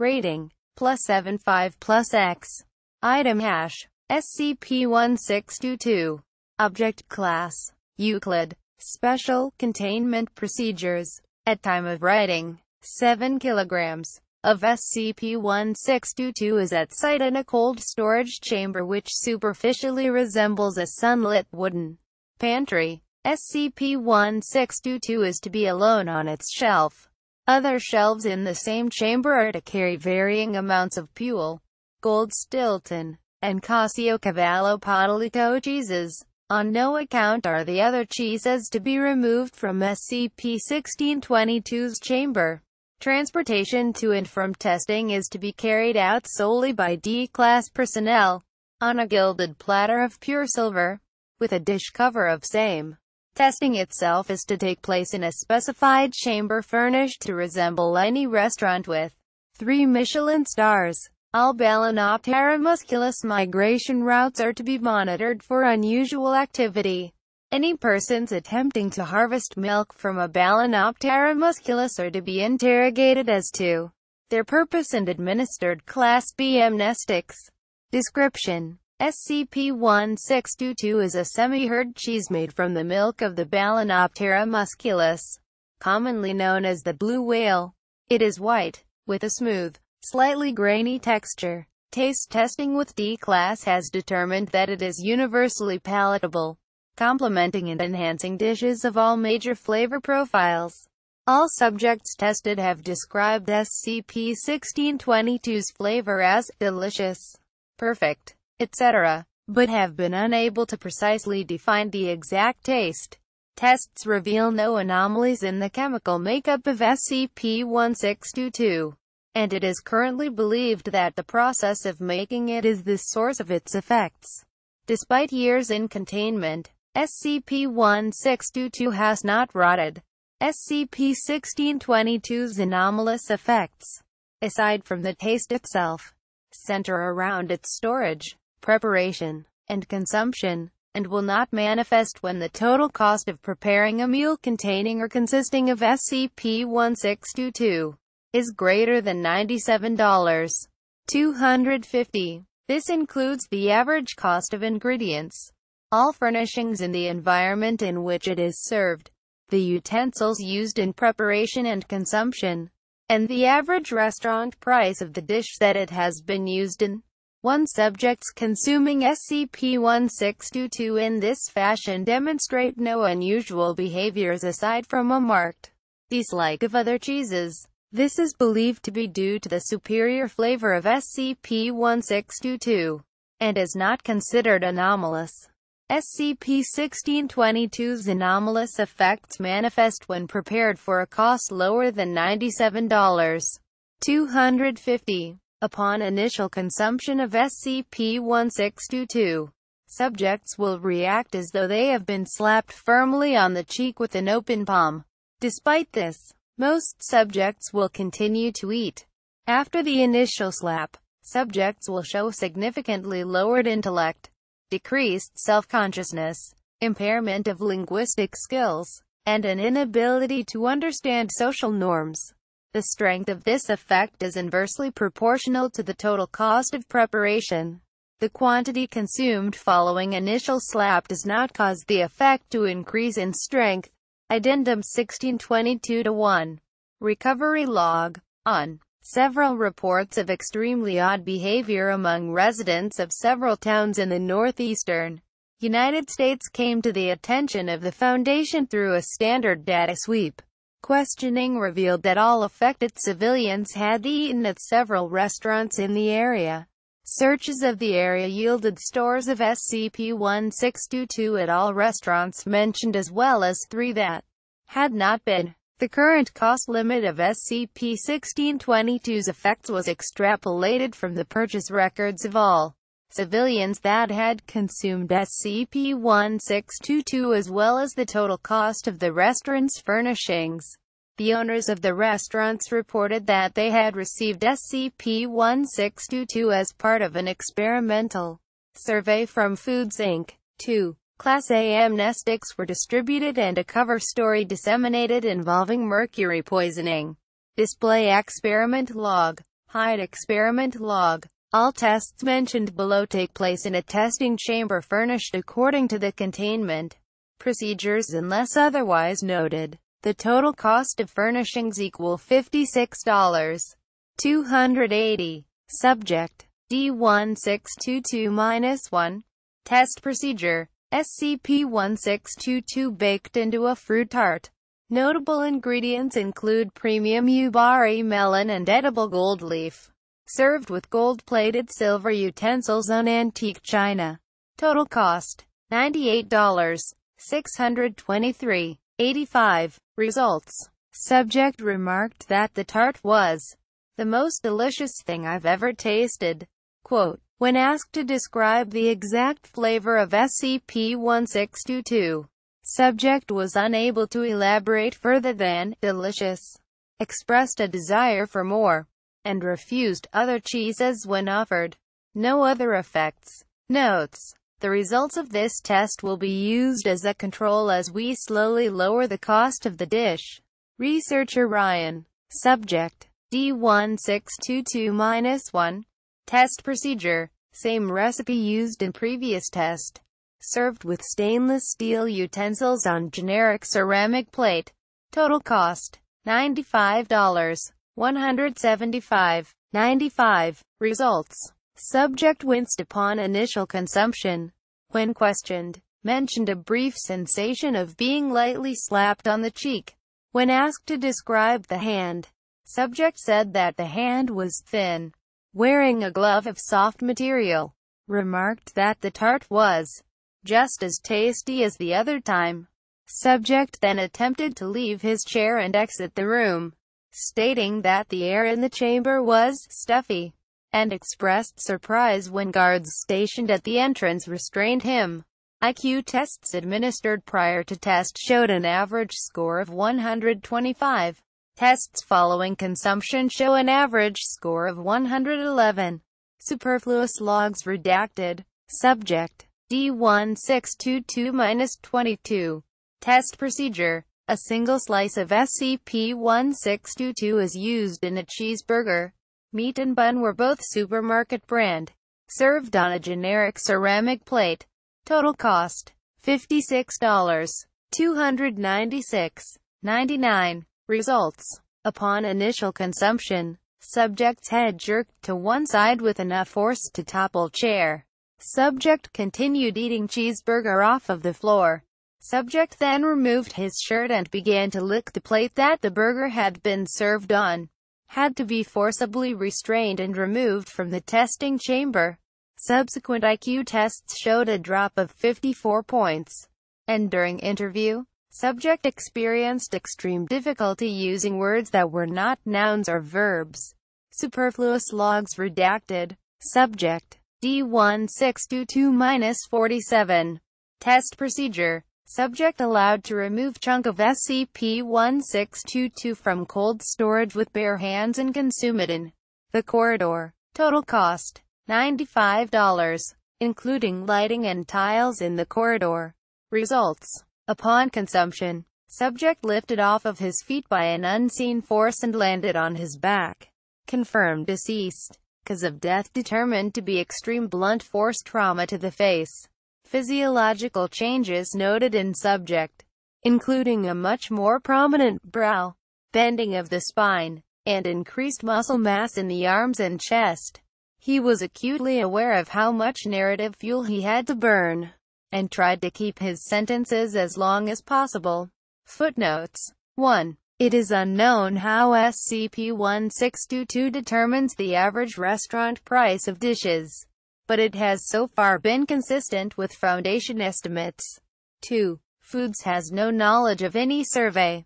Rating. Plus 75 plus X. Item hash. SCP-1622. Object class. Euclid. Special containment procedures. At time of writing, 7 kilograms of SCP-1622 is at site in a cold storage chamber which superficially resembles a sunlit wooden pantry. SCP-1622 is to be alone on its shelf. Other shelves in the same chamber are to carry varying amounts of Puel, Gold Stilton, and Casio-Cavallo Podalico cheeses. On no account are the other cheeses to be removed from SCP-1622's chamber. Transportation to and from testing is to be carried out solely by D-class personnel, on a gilded platter of pure silver, with a dish cover of same. Testing itself is to take place in a specified chamber furnished to resemble any restaurant with three Michelin stars. All Balanoptera musculus migration routes are to be monitored for unusual activity. Any persons attempting to harvest milk from a Balanoptera musculus are to be interrogated as to their purpose and administered Class B amnestics. Description SCP-1622 is a semi-hard cheese made from the milk of the Balanoptera musculus, commonly known as the blue whale. It is white, with a smooth, slightly grainy texture. Taste testing with D-class has determined that it is universally palatable, complementing and enhancing dishes of all major flavor profiles. All subjects tested have described SCP-1622's flavor as delicious, perfect, etc., but have been unable to precisely define the exact taste. Tests reveal no anomalies in the chemical makeup of SCP-1622, and it is currently believed that the process of making it is the source of its effects. Despite years in containment, SCP-1622 has not rotted. SCP-1622's anomalous effects, aside from the taste itself, center around its storage preparation, and consumption, and will not manifest when the total cost of preparing a meal containing or consisting of SCP-1622 is greater than 97 dollars 250 This includes the average cost of ingredients, all furnishings in the environment in which it is served, the utensils used in preparation and consumption, and the average restaurant price of the dish that it has been used in. One subjects consuming SCP-1622 in this fashion demonstrate no unusual behaviors aside from a marked dislike of other cheeses. This is believed to be due to the superior flavor of SCP-1622, and is not considered anomalous. SCP-1622's anomalous effects manifest when prepared for a cost lower than $97. 250 Upon initial consumption of SCP-1622, subjects will react as though they have been slapped firmly on the cheek with an open palm. Despite this, most subjects will continue to eat. After the initial slap, subjects will show significantly lowered intellect, decreased self-consciousness, impairment of linguistic skills, and an inability to understand social norms. The strength of this effect is inversely proportional to the total cost of preparation. The quantity consumed following initial slap does not cause the effect to increase in strength. Addendum 1622-1. Recovery Log. On. Several reports of extremely odd behavior among residents of several towns in the northeastern United States came to the attention of the Foundation through a standard data sweep. Questioning revealed that all affected civilians had eaten at several restaurants in the area. Searches of the area yielded stores of SCP-1622 at all restaurants mentioned as well as three that had not been. The current cost limit of SCP-1622's effects was extrapolated from the purchase records of all civilians that had consumed SCP-1622 as well as the total cost of the restaurant's furnishings. The owners of the restaurants reported that they had received SCP-1622 as part of an experimental survey from Foods Inc. 2. Class A amnestics were distributed and a cover story disseminated involving mercury poisoning. Display experiment log. Hide experiment log. All tests mentioned below take place in a testing chamber furnished according to the containment procedures unless otherwise noted. The total cost of furnishings equal fifty-six dollars two hundred eighty. Subject D1622-1 Test procedure SCP-1622 baked into a fruit tart. Notable ingredients include premium ubari melon and edible gold leaf served with gold-plated silver utensils on antique china. Total cost, $98, 623, 85. Results. Subject remarked that the tart was the most delicious thing I've ever tasted. Quote, when asked to describe the exact flavor of SCP-1622, subject was unable to elaborate further than, delicious, expressed a desire for more and refused other cheeses when offered. No other effects. Notes. The results of this test will be used as a control as we slowly lower the cost of the dish. Researcher Ryan. Subject. D1622-1. Test procedure. Same recipe used in previous test. Served with stainless steel utensils on generic ceramic plate. Total cost. $95. 175, 95. Results. Subject winced upon initial consumption. When questioned, mentioned a brief sensation of being lightly slapped on the cheek. When asked to describe the hand, subject said that the hand was thin, wearing a glove of soft material. Remarked that the tart was just as tasty as the other time. Subject then attempted to leave his chair and exit the room stating that the air in the chamber was stuffy, and expressed surprise when guards stationed at the entrance restrained him. IQ tests administered prior to test showed an average score of 125. Tests following consumption show an average score of 111. Superfluous logs redacted. Subject D1622-22. Test procedure. A single slice of SCP-1622 is used in a cheeseburger. Meat and bun were both supermarket brand, served on a generic ceramic plate. Total cost, $56, two hundred ninety six ninety nine. Results. Upon initial consumption, subject's head jerked to one side with enough force to topple chair. Subject continued eating cheeseburger off of the floor. Subject then removed his shirt and began to lick the plate that the burger had been served on. Had to be forcibly restrained and removed from the testing chamber. Subsequent IQ tests showed a drop of 54 points. And during interview, subject experienced extreme difficulty using words that were not nouns or verbs. Superfluous logs redacted. Subject D1622-47. Test procedure Subject allowed to remove chunk of SCP-1622 from cold storage with bare hands and consume it in the corridor. Total cost, $95, including lighting and tiles in the corridor. Results. Upon consumption, subject lifted off of his feet by an unseen force and landed on his back. Confirmed deceased. Cause of death determined to be extreme blunt force trauma to the face. Physiological changes noted in subject, including a much more prominent brow, bending of the spine, and increased muscle mass in the arms and chest. He was acutely aware of how much narrative fuel he had to burn, and tried to keep his sentences as long as possible. Footnotes 1. It is unknown how SCP-1622 determines the average restaurant price of dishes but it has so far been consistent with Foundation estimates. 2. Foods has no knowledge of any survey